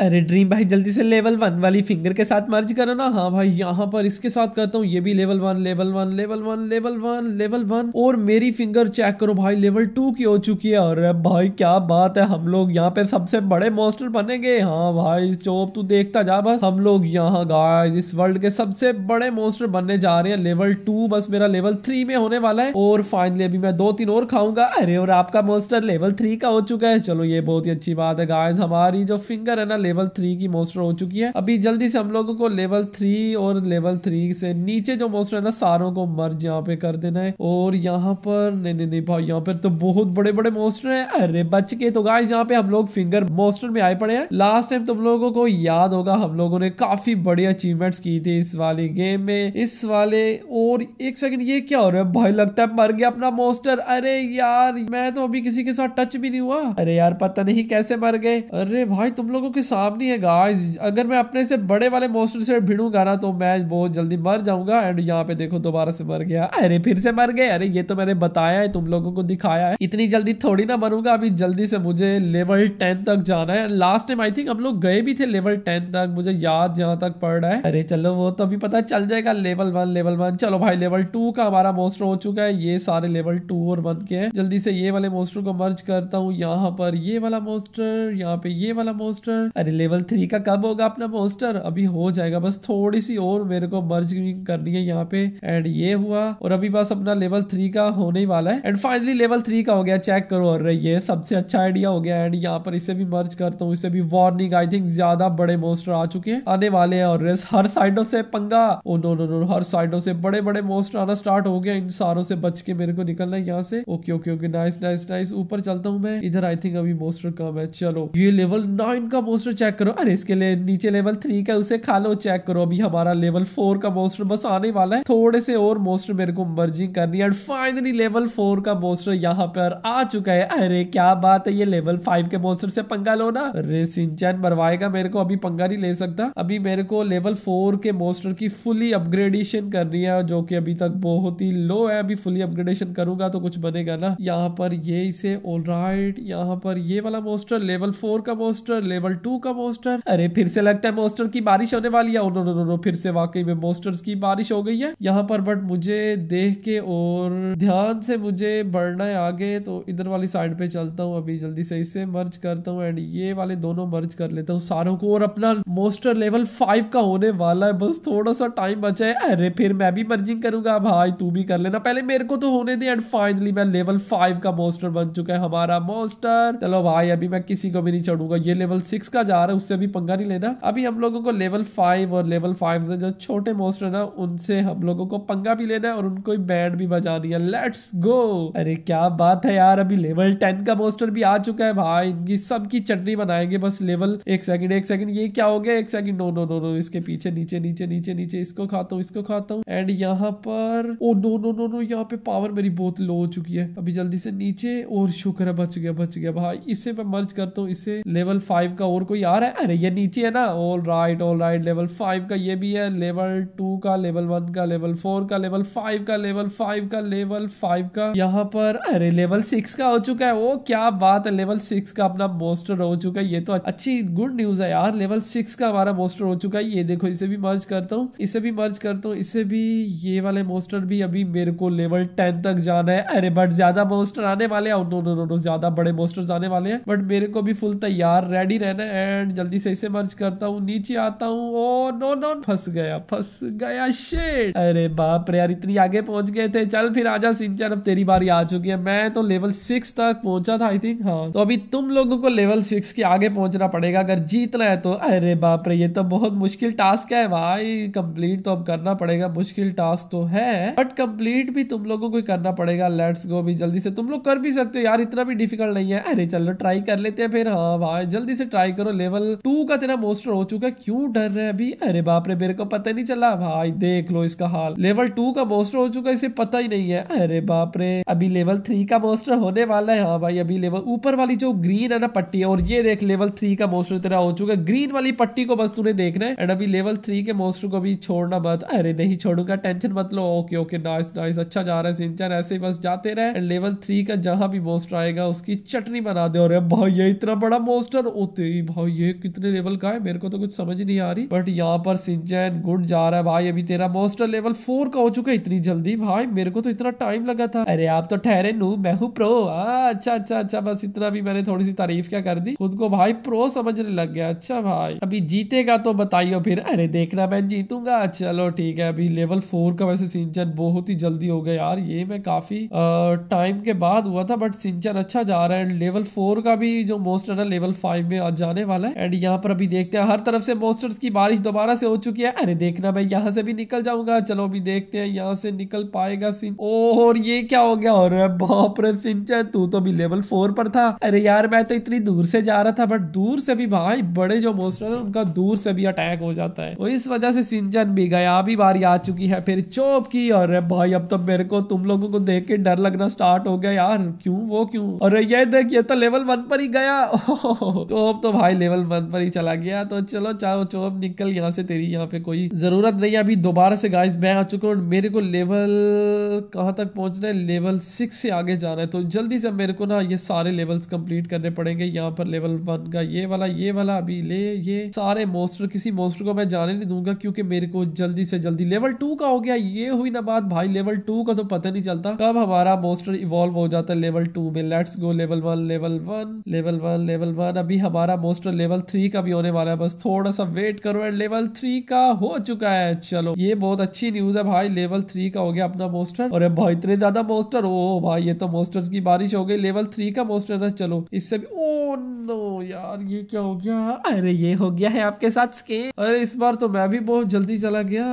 अरे ड्रीम भाई जल्दी से लेवल वन वाली फिंगर के साथ मर्ज करो ना हाँ भाई यहाँ पर इसके साथ करता हूँ ये भी level one level one level one level one level one और मेरी फिंगर चेक करो भाई लेवल टू की हो चुकी है अरे भाई क्या बात है हम लोग यहाँ पे सबसे बड़े मोस्टर बनेंगे हाँ भाई चोप तू देखता जा बस हम लोग यहाँ गाय इस वर्ल्ड के सबसे बड़े मोस्टर बनने जा रहे हैं लेवल टू बस मेरा लेवल थ्री में होने वाला है और फाइनली अभी मैं दो तीन और खाऊंगा अरे और आपका मोस्टर लेवल थ्री का हो चुका है चलो ये बहुत ही अच्छी बात है गाय हमारी जो फिंगर है ना लेवल थ्री की मोस्टर हो चुकी है अभी जल्दी से हम लोगों को लेवल थ्री और लेवल थ्री से नीचे जो मोस्टर है ना सारों को मर्ज यहाँ पे कर देना है और यहाँ पर नहीं नहीं नहीं भाई यहाँ पर तो बहुत बड़े बड़े मोस्टर है अरे बच के तो गाय यहाँ पे हम लोग फिंगर मोस्टर में आए पड़े हैं लास्ट टाइम तुम लोगों को याद होगा हम लोगों ने काफी बड़ी अचीवमेंट की थी इस वाले गेम में इस वाले और एक सेकंड ये क्या हो रहा है भाई लगता है मर गया अपना मोस्टर अरे यार मैं तो अभी किसी के साथ टच भी नहीं हुआ अरे यार पता नहीं कैसे मर गए अरे भाई तुम लोगों के साथ नहीं है गाइस अगर मैं अपने से बड़े वाले मॉन्स्टर से भिड़ूंगा ना तो मैं बहुत जल्दी मर जाऊंगा एंड यहाँ पे देखो दोबारा से मर गया अरे फिर से मर गए अरे ये तो मैंने बताया है तुम लोगों को दिखाया है इतनी जल्दी थोड़ी ना मरूंगा अभी जल्दी से मुझे लेवल टेन तक जाना है लास्ट टाइम आई थिंक हम लोग गए भी थे लेवल टेन तक मुझे याद जहाँ तक पड़ रहा है अरे चलो वो तो अभी पता चल जाएगा लेवल वन लेवल वन चलो भाई लेवल टू का हमारा मोस्टर हो चुका है ये सारे लेवल टू और वन के है जल्दी से ये वाले मोस्टर को मर्ज करता हूँ यहाँ पर ये वाला मोस्टर यहाँ पे ये वाला मोस्टर अरे लेवल थ्री का कब होगा अपना पोस्टर अभी हो जाएगा बस थोड़ी सी और मेरे को मर्ज करनी है यहाँ पे एंड ये हुआ और अभी बस अपना लेवल थ्री का होने ही वाला है एंड फाइनली लेवल थ्री का हो गया चेक करो और ये सबसे अच्छा आइडिया हो गया एंड यहाँ पर इसे भी मर्ज करता हूँ इसे भी वार्निंग आई थिंक ज्यादा बड़े मोस्टर आ चुके हैं आने वाले हैं और रेस हर साइडों से पंगा ओ नो नो नो हर साइडों से बड़े बड़े मोस्टर आना स्टार्ट हो गया इन सारों से बच के मेरे को निकलना है यहाँ से okay okay okay nice nice nice ऊपर चलता हूँ मैं इधर आई थिंक अभी मोस्टर कम है चलो ये लेवल नाइन का मोस्टर मॉन्स्टर चेक करो अरे इसके लिए नीचे लेवल थ्री का उसे खा लो चेक करो अभी हमारा लेवल फोर का मॉन्स्टर बस आने वाला है थोड़े से और मॉन्स्टर मेरे को मर्जिंग करनी है एंड फाइनली लेवल फोर का मॉन्स्टर यहाँ पर आ चुका है अरे क्या बात है ये लेवल फाइव के मॉन्स्टर से पंगा लो ना अरे सिंचन मरवाएगा मेरे को अभी पंगा नहीं ले सकता अभी मेरे को लेवल फोर के मॉन्स्टर की फुली अपग्रेडेशन करनी है जो की अभी तक बहुत ही लो है अभी फुली अपग्रेडेशन करूंगा तो कुछ बनेगा ना यहाँ पर ये इसे ऑल राइट यहाँ पर ये वाला मोस्टर लेवल फोर का मोस्टर लेवल टू का मोस्टर अरे फिर से लगता है मोस्टर की बारिश होने वाली है नो नो नो नो फिर से वाकई में मोस्टर्स की बारिश हो गई है यहाँ पर बट मुझे देख के और ध्यान से मुझे बढ़ना है आगे तो इधर वाली साइड पे चलता हूँ अभी जल्दी से इसे मर्ज करता हूँ एंड ये वाले दोनों मर्ज कर लेता हूँ सारों को और अपना मोस्टर लेवल फाइव का होने वाला है बस थोड़ा सा टाइम बचा है अरे फिर मैं भी मर्जिंग करूंगा भाई तू भी कर लेना पहले मेरे को तो होने दे एंड फाइनली मैं लेवल फाइव का मोस्टर बन चुका है हमारा मोस्टर चलो भाई अभी मैं किसी को भी नहीं चढ़ूंगा ये लेवल सिक्स का जा रहा है उससे अभी पंगा नहीं लेना अभी हम लोगों को लेवल फाइव और लेवल फाइव से जो छोटे मोस्टर है ना उनसे हम लोगों को पंगा भी लेना है और उनको बैंड भी बजानी है लेट्स गो अरे क्या बात है यार अभी लेवल टेन का मोस्टर भी आ चुका है भाई इनकी सबकी चटनी बनाएंगे बस लेवल एक सेकंड एक सेकंड ये क्या हो गया एक second no no no no इसके पीछे नीचे नीचे नीचे नीचे इसको खाता हूँ इसको खाता हूँ एंड यहाँ पर oh no no no no यहाँ पे पावर मेरी बहुत लो हो चुकी है अभी जल्दी से नीचे और शुक्र है बच गया बच गया भाई इसे मैं मर्ज करता हूँ इसे लेवल फाइव का और कोई कोई आ रहा है अरे ये नीचे है ना all right all right level five का ये भी है लेवल टू का लेवल वन का लेवल फोर का लेवल फाइव का लेवल फाइव का लेवल फाइव का यहाँ पर अरे लेवल सिक्स का हो चुका है वो क्या बात है लेवल सिक्स का अपना मोस्टर हो चुका है ये तो अच्छी गुड न्यूज है यार लेवल सिक्स का हमारा मोस्टर हो चुका है ये देखो इसे भी मर्ज करता हूँ इसे भी मर्ज करता हूँ इसे भी ये वाले मोस्टर भी अभी मेरे को लेवल टेन तक जाना है अरे बट ज्यादा मोस्टर आने वाले हैं नो नो नो ज्यादा बड़े मोस्टर आने वाले हैं बट मेरे को भी फुल तैयार रेडी रहना है एंड जल्दी से इसे मर्ज करता हूँ नीचे आता हूँ ओ नो नो फंस गया फंस गया शेड अरे बाप रे यार इतनी आगे पहुंच गए थे चल फिर आजा सिंचन अब तेरी बारी आ चुकी है मैं तो लेवल सिक्स तक पहुंचा था आई थिंक हाँ तो अभी तुम लोगों को लेवल सिक्स के आगे पहुंचना पड़ेगा अगर जीतना है तो अरे बाप रे ये तो बहुत मुश्किल टास्क है भाई कंप्लीट तो अब करना पड़ेगा मुश्किल टास्क तो है बट कंप्लीट भी तुम लोगों को करना पड़ेगा लेट्स गो भी जल्दी से तुम लोग कर भी सकते हो यार इतना भी डिफिकल्ट नहीं है अरे चलो ट्राई कर लेते हैं फिर हाँ भाई जल्दी से ट्राई करो लेवल टू का तेरा मोस्टर हो चुका है क्यों डर रहे अभी अरे बाप रे मेरे को पता नहीं चला भाई देख लो इसका हाल लेवल टू का मोस्टर हो चुका है इसे पता ही नहीं है अरे बाप रे अभी लेवल थ्री का मोस्टर होने वाला है हाँ भाई अभी लेवल ऊपर वाली जो ग्रीन है ना पट्टी है और ये देख लेवल थ्री का मोस्टर तेरा हो चुका है ग्रीन वाली पट्टी को बस तूने देखना है एंड अभी लेवल थ्री के मोस्टर को भी छोड़ना मत अरे नहीं छोड़ूंगा टेंशन मत लो ओके ओके नाइस नाइस अच्छा जा रहा है सिंचन ऐसे ही बस जाते रहे एंड लेवल थ्री का जहां भी मोस्टर आएगा उसकी चटनी बना दे और भाई ये इतना बड़ा मोस्टर होते ही भाई ये कितने लेवल का है मेरे को तो कुछ समझ नहीं आ रही बट यहाँ पर सिंचन गुड जा रहा है भाई अभी तेरा मोस्टर लेवल फोर का हो चुका है इतनी जल्दी भाई मेरे को तो इतना टाइम लगा था अरे आप तो ठहरे नू मैं हूँ प्रो अच्छा अच्छा अच्छा बस इतना भी मैंने थोड़ी सी तारीफ क्या कर दी खुद को भाई प्रो समझने लग गया अच्छा भाई अभी जीतेगा तो बताइयो फिर अरे देखना मैं जीतूंगा चलो ठीक है अभी लेवल फोर का वैसे सिंचन बहुत ही जल्दी हो गया यार ये मैं काफी टाइम के बाद हुआ था बट सिंचन अच्छा जा रहा है लेवल फोर का भी जो मोस्टर है लेवल फाइव में जाने वाला है एंड यहाँ पर अभी देखते हैं हर तरफ से मोस्टर्स की बारिश दोबारा से हो चुकी है अरे देखना भाई यहाँ से भी निकल जाऊंगा चलो अभी देखते हैं यहाँ से निकल पाएगा सिंह और ये क्या हो गया और बाप रे सिंह तू तो अभी लेवल फोर पर था अरे यार मैं तो इतनी दूर से जा रहा था बट दूर से भी भाई बड़े जो मोस्टर है उनका दूर से भी अटैक हो जाता है तो इस वजह से सिंचन भी गया अभी बारी आ चुकी है फिर चोप की और भाई अब तो मेरे को तुम लोगों को देख के डर लगना स्टार्ट हो गया यार क्यों वो क्यों और ये देख ये तो लेवल वन पर ही गया तो अब तो भाई लेवल वन पर ही चला गया तो चलो चाहो चो अब निकल यहाँ से तेरी यहाँ पे कोई जरूरत नहीं है अभी दोबारा से गाइस मैं आ चुका हूँ मेरे को लेवल कहाँ तक पहुँचना है लेवल सिक्स से आगे जाना है तो जल्दी से मेरे को ना ये सारे लेवल्स कंप्लीट करने पड़ेंगे यहाँ पर लेवल वन का ये वाला ये वाला अभी ले ये सारे मोस्टर किसी मोस्टर को मैं जाने नहीं दूंगा क्योंकि मेरे को जल्दी से जल्दी लेवल टू का हो गया ये हुई ना बात भाई लेवल टू का तो पता नहीं चलता कब हमारा मोस्टर इवॉल्व हो जाता है लेवल टू में let's go level one level one level one level one अभी हमारा मोस्टर तो लेवल थ्री का भी होने वाला है बस थोड़ा सा वेट करो एंड लेवल थ्री का हो चुका है चलो ये बहुत अच्छी न्यूज है भाई लेवल थ्री का हो गया अपना मोस्टर और भाई इतने ज्यादा मोस्टर ओ भाई ये तो मोस्टर्स की बारिश हो गई लेवल थ्री का मोस्टर है चलो इससे भी ओ लो यार ये क्या हो गया अरे ये हो गया है आपके साथ स्के अरे इस बार तो मैं भी बहुत जल्दी चला गया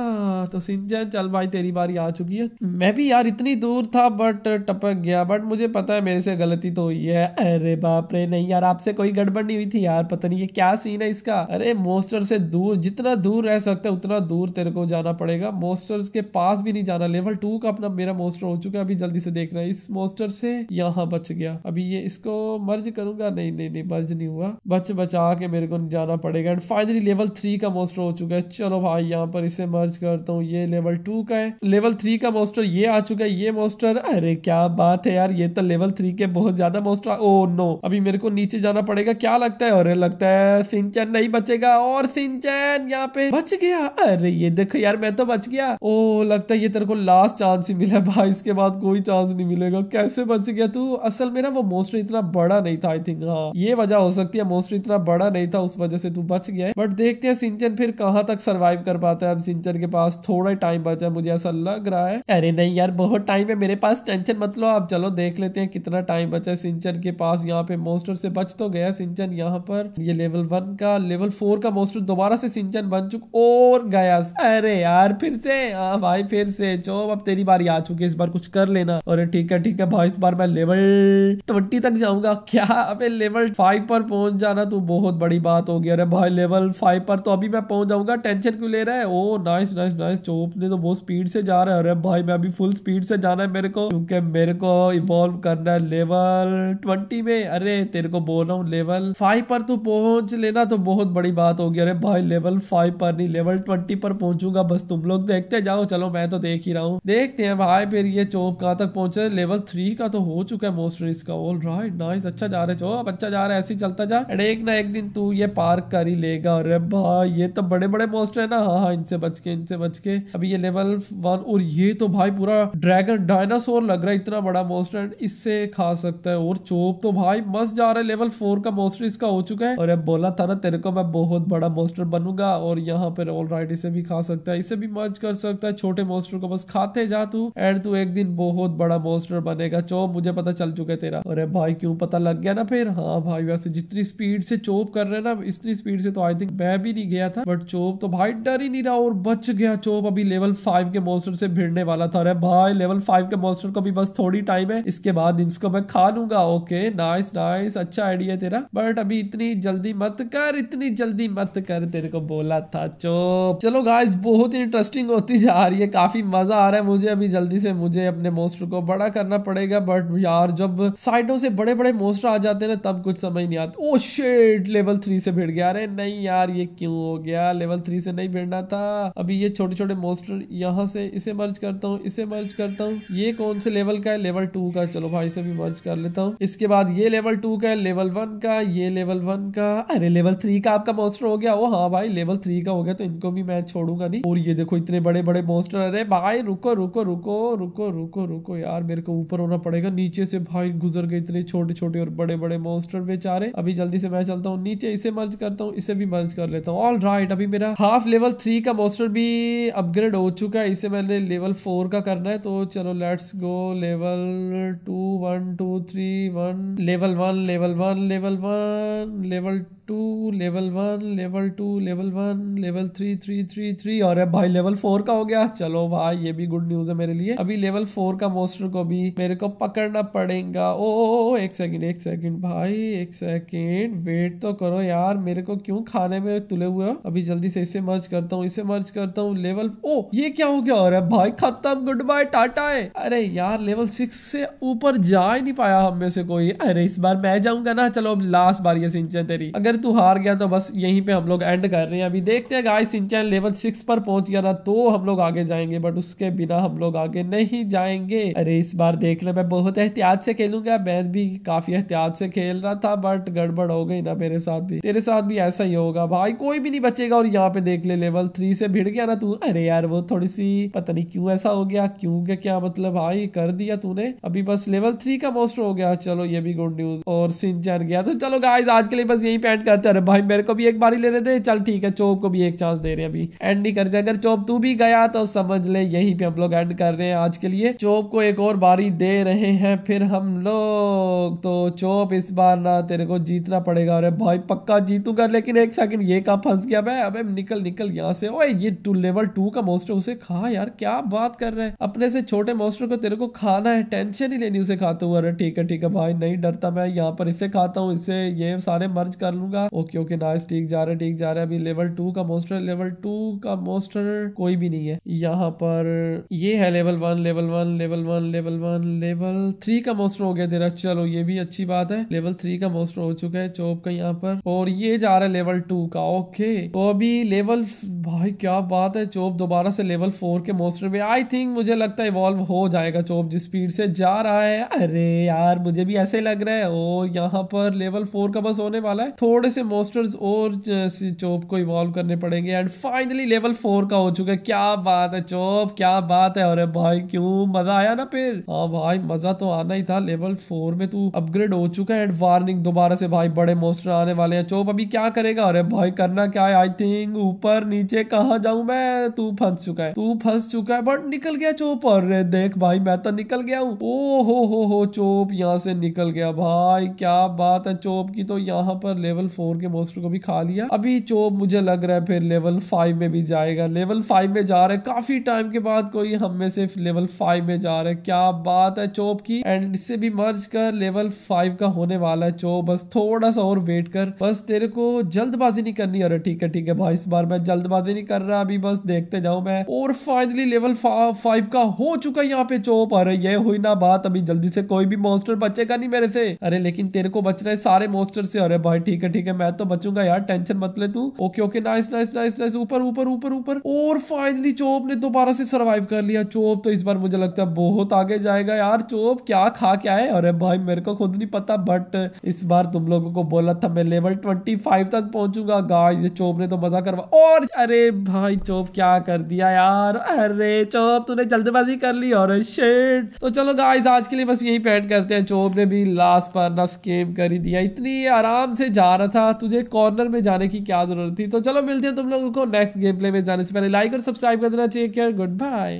तो सिंचन चल भाई तेरी बारी आ चुकी है मैं भी यार इतनी दूर था बट टपक गया बट मुझे पता है मेरे से गलती तो हुई है अरे बाप रे नहीं यार आपसे कोई गड़बड़ नहीं हुई थी यार पता नहीं ये क्या सीन है इसका अरे मोस्टर से दूर जितना दूर रह सकते उतना दूर तेरे को जाना पड़ेगा मोस्टर्स के पास भी नहीं जाना लेवल टू का अपना मेरा मोस्टर हो चुका है अभी जल्दी से देख रहा है इस मोस्टर से यहाँ बच गया अभी ये इसको मर्ज करूंगा नहीं नहीं नहीं मर्ज डैमेज नहीं हुआ बच बचा के मेरे को जाना पड़ेगा एंड फाइनली लेवल थ्री का मोस्टर हो चुका है चलो भाई यहाँ पर इसे मर्ज करता हूँ ये लेवल टू का है लेवल थ्री का मोस्टर ये आ चुका है ये मोस्टर अरे क्या बात है यार ये तो लेवल थ्री के बहुत ज्यादा मोस्टर ओ नो अभी मेरे को नीचे जाना पड़ेगा क्या लगता है अरे लगता है सिंचन नहीं बचेगा और सिंचन यहाँ पे बच गया अरे ये देखो यार मैं तो बच गया ओ oh, लगता है ये तेरे को लास्ट चांस ही मिला भाई इसके बाद कोई चांस नहीं मिलेगा कैसे बच गया तू असल में ना वो मोस्टर इतना बड़ा नहीं था आई थिंक हाँ ये वजह हो सकती है मोस्टली इतना बड़ा नहीं था उस वजह से तू बच गया है बट देखते हैं सिंचन फिर कहाँ तक सर्वाइव कर पाता है अब सिंचन के पास थोड़ा टाइम बचा है मुझे ऐसा लग रहा है अरे नहीं यार बहुत टाइम है मेरे पास टेंशन मत लो आप चलो देख लेते हैं कितना टाइम बचा है सिंचन के पास यहाँ पे मोस्टर से बच तो गया सिंचन यहाँ पर ये लेवल वन का लेवल फोर का मोस्टर दोबारा से सिंचन बन चुक और गया अरे यार फिर से हाँ भाई फिर से जो अब तेरी बारी आ चुकी है इस बार कुछ कर लेना और ठीक है ठीक है भाई इस बार मैं लेवल ट्वेंटी तक जाऊंगा क्या अबे लेवल फाइव फाइव पर पहुंच जाना तो बहुत बड़ी बात होगी अरे भाई लेवल फाइव पर तो अभी मैं पहुंच जाऊंगा टेंशन क्यों ले रहा है ओ नाइस नाइस नाइस चोप ने तो बहुत स्पीड से जा रहा है अरे भाई मैं अभी फुल स्पीड से जाना है मेरे को क्योंकि मेरे को इवॉल्व करना है लेवल ट्वेंटी में अरे तेरे को बोल रहा हूँ लेवल फाइव पर तू पहुंच लेना तो बहुत बड़ी बात होगी अरे भाई लेवल फाइव पर नहीं लेवल ट्वेंटी पर पहुंचूंगा बस तुम लोग देखते जाओ चलो मैं तो देख ही रहा हूँ देखते हैं भाई फिर ये चोप कहाँ तक पहुंचे लेवल थ्री का तो हो चुका है मोस्टर इसका ऑल राइट नाइस अच्छा जा रहे चोप अच्छा जा रहा है ऐसे ही चलता जा एंड एक ना एक दिन तू ये पार कर ही लेगा अरे भाई ये तो बड़े बड़े मोस्टर है ना हाँ हाँ इनसे बच के इनसे बच के अभी ये लेवल वन और ये तो भाई पूरा ड्रैगन डायनासोर लग रहा है इतना बड़ा मोस्टर एंड इससे खा सकता है और चोप तो भाई मस्त जा रहा है लेवल फोर का मोस्टर इसका हो चुका है और अब बोला था ना तेरे को मैं बहुत बड़ा मोस्टर बनूंगा और यहाँ पर ऑल राइट इसे भी खा सकता है इसे भी मर्ज कर सकता है छोटे मोस्टर को बस खाते जा तू एंड तू एक दिन बहुत बड़ा मोस्टर बनेगा चोप मुझे पता चल चुका है तेरा अरे भाई क्यों पता लग गया ना फिर हाँ भाई से जितनी स्पीड से चोप कर रहे ना इतनी स्पीड से तो आई थिंक मैं भी नहीं गया था बट चोप तो भाई डर ही नहीं रहा और बच गया चोप अभी लेवल फाइव के मॉन्स्टर से भिड़ने वाला था अरे भाई लेवल फाइव के मॉन्स्टर को भी बस थोड़ी टाइम है इसके बाद इसको मैं खा लूंगा ओके नाइस नाइस अच्छा आइडिया तेरा बट अभी इतनी जल्दी मत कर इतनी जल्दी मत कर तेरे को बोला था चोप चलो गाइस बहुत ही इंटरेस्टिंग होती जा रही है काफी मजा आ रहा है मुझे अभी जल्दी से मुझे अपने मोस्टर को बड़ा करना पड़ेगा बट यार जब साइडों से बड़े बड़े मोस्टर आ जाते हैं ना तब कुछ समझ ही नहीं आता ओ शेड लेवल थ्री से भिड़ गया अरे नहीं यार ये क्यों हो गया लेवल थ्री से नहीं भिड़ना था अभी ये छोटे छोटे मोस्टर यहाँ से इसे मर्ज करता हूँ इसे मर्ज करता हूँ ये कौन से लेवल का है लेवल टू का चलो भाई से भी मर्ज कर लेता हूँ इसके बाद ये लेवल टू का है लेवल वन का ये लेवल वन का अरे लेवल थ्री का आपका मोस्टर हो गया ओ हाँ भाई लेवल थ्री का हो गया तो इनको भी मैं छोड़ूंगा नहीं और ये देखो इतने बड़े बड़े मोस्टर अरे भाई रुको रुको रुको रुको रुको रुको यार मेरे को ऊपर होना पड़ेगा नीचे से भाई गुजर गए इतने छोटे छोटे और बड़े बड़े मोस्टर बेचारे सारे अभी जल्दी से मैं चलता हूँ नीचे इसे मर्ज करता हूँ इसे भी मर्ज कर लेता हूँ ऑल राइट अभी मेरा हाफ लेवल थ्री का मोस्टर भी अपग्रेड हो चुका है इसे मैंने लेवल फोर का करना है तो चलो let's go level two one two three one level one level one level one level two level one level two level one level three three three three और अब भाई लेवल फोर का हो गया चलो भाई ये भी गुड न्यूज है मेरे लिए अभी लेवल फोर का मोस्टर को भी मेरे को पकड़ना पड़ेगा ओ, एक सेकेंड एक सेकेंड भाई एक सेकेंड वेट तो करो यार मेरे को क्यों खाने में तुले हुए अभी जल्दी से इसे मर्ज करता हूँ इसे मर्ज करता हूँ लेवल ओ ये क्या हो गया अरे भाई खत्म गुड बाय टाटा है अरे यार लेवल सिक्स से ऊपर जा ही नहीं पाया हम में से कोई अरे इस बार मैं जाऊंगा ना चलो अब लास्ट बार ये सिंचन तेरी अगर तू हार गया तो बस यहीं पे हम लोग एंड कर रहे हैं अभी देखते हैं गाइस सिंचन लेवल सिक्स पर पहुंच गया ना तो हम लोग आगे जाएंगे बट उसके बिना हम लोग आगे नहीं जाएंगे अरे इस बार देख ले मैं बहुत एहतियात से खेलूंगा मैं भी काफी एहतियात से खेल रहा था बट गड़बड़ हो गई ना मेरे साथ भी तेरे साथ भी ऐसा ही होगा भाई कोई भी नहीं बचेगा और यहाँ पे देख ले लेवल थ्री से भिड़ गया ना तू अरे यार वो थोड़ी सी पता नहीं क्यूँ ऐसा हो गया क्यूँ क्या क्या मतलब भाई कर दिया तूने अभी बस लेवल थ्री का मोस्ट हो गया चलो ये भी गुड न्यूज और सिंचन गया तो चलो गाइज आज के लिए बस यही पे एंड करते अरे भाई मेरे को भी एक बारी लेने दे चल ठीक है चौब को भी एक चांस दे रहे हैं अभी एंड नहीं करते अगर चौब तू भी गया तो समझ ले यही पे हम लोग एंड कर रहे हैं आज के लिए चोप को एक और बारी दे रहे हैं फिर हम लोग तो चोप इस बार ना तेरे को जीतना पड़ेगा अरे भाई पक्का जीतूंगा लेकिन एक सेकंड ये कहा फंस गया मैं अबे निकल निकल यहाँ से ओए ये टू लेवल टू का मोस्टर उसे खा यार क्या बात कर रहे हैं अपने से छोटे मोस्टर को तेरे को खाना है टेंशन ही लेनी उसे खाता हूँ अरे ठीक है ठीक है भाई नहीं डरता मैं यहाँ पर इसे खाता हूँ इसे ये सारे मर्ज कर लूंगा होगा ओके ओके नाइस ठीक जा रहा है ठीक जा रहा है अभी लेवल टू का मोस्टर लेवल टू का मोस्टर कोई भी नहीं है यहाँ पर ये है level one level one level one level one level three का मोस्टर हो गया तेरा चलो ये भी अच्छी बात है लेवल थ्री का मोस्टर हो चुका है चौप का यहाँ पर और ये जा रहा है लेवल टू का ओके तो अभी लेवल भाई क्या बात है चौप दोबारा से लेवल फोर के मोस्टर में आई थिंक मुझे लगता है इवॉल्व हो जाएगा चौप जिस स्पीड से जा रहा है अरे यार मुझे भी ऐसे लग रहा है और यहाँ पर लेवल फोर का बस होने वाला है थोड़े थोड़े से मोस्टर्स और चोप को इवॉल्व करने पड़ेंगे एंड फाइनली लेवल फोर का हो चुका है क्या बात है चोप क्या बात है अरे भाई क्यों मजा आया ना फिर हाँ भाई मजा तो आना ही था लेवल फोर में तू अपग्रेड हो चुका है एंड वार्निंग दोबारा से भाई बड़े मोस्टर आने वाले हैं चोप अभी क्या करेगा अरे भाई करना क्या है आई थिंक ऊपर नीचे कहा जाऊं मैं तू फंस चुका है तू फंस चुका है बट निकल गया चोप अरे देख भाई मैं तो निकल गया हूँ ओ हो हो हो चोप यहाँ से निकल गया भाई क्या बात है चोप की तो यहाँ पर लेवल फोर के मोस्टर को भी खा लिया अभी चोप मुझे लग रहा है फिर लेवल फाइव में भी जाएगा लेवल फाइव में जा रहा है काफी टाइम के बाद कोई हम में से लेवल फाइव में जा रहा है क्या बात है चोप की एंड इससे भी मर्ज कर लेवल फाइव का होने वाला है चोप बस थोड़ा सा और वेट कर बस तेरे को जल्दबाजी नहीं करनी अरे ठीक है ठीक है भाई इस बार मैं जल्दबाजी नहीं कर रहा अभी बस देखते जाऊं मैं और फाइनली लेवल फाइव का हो चुका है यहाँ पे चोप अरे ये हुई ना बात अभी जल्दी से कोई भी मोस्टर बचेगा नहीं मेरे से अरे लेकिन तेरे को बच रहे है सारे मोस्टर से अरे भाई ठीक है ठीक है मैं तो बचूंगा यार टेंशन मत ले तू okay okay nice nice nice nice ऊपर ऊपर ऊपर ऊपर और फाइनली चोप ने दोबारा से सर्वाइव कर लिया चोप तो इस बार मुझे लगता है बहुत आगे जाएगा यार चोप क्या खा क्या है अरे भाई मेरे को खुद नहीं पता बट इस बार तुम लोगों को बोला था मैं लेवल ट्वेंटी फाइव तक पहुंचूंगा गाइस चोप ने तो मजा करवा और अरे भाई चोप क्या कर दिया यार अरे चोप तूने जल्दबाजी कर ली और शेड तो चलो गाइस आज के लिए बस यही पेंट करते हैं चोप ने भी लास्ट पर ना स्केम कर ही दिया इतनी आराम से जा रहा था तुझे कॉर्नर में जाने की क्या जरूरत थी तो चलो मिलते हैं तुम लोगों को नेक्स्ट गेम प्ले में जाने से पहले लाइक और सब्सक्राइब कर देना चाहिए केयर गुड बाय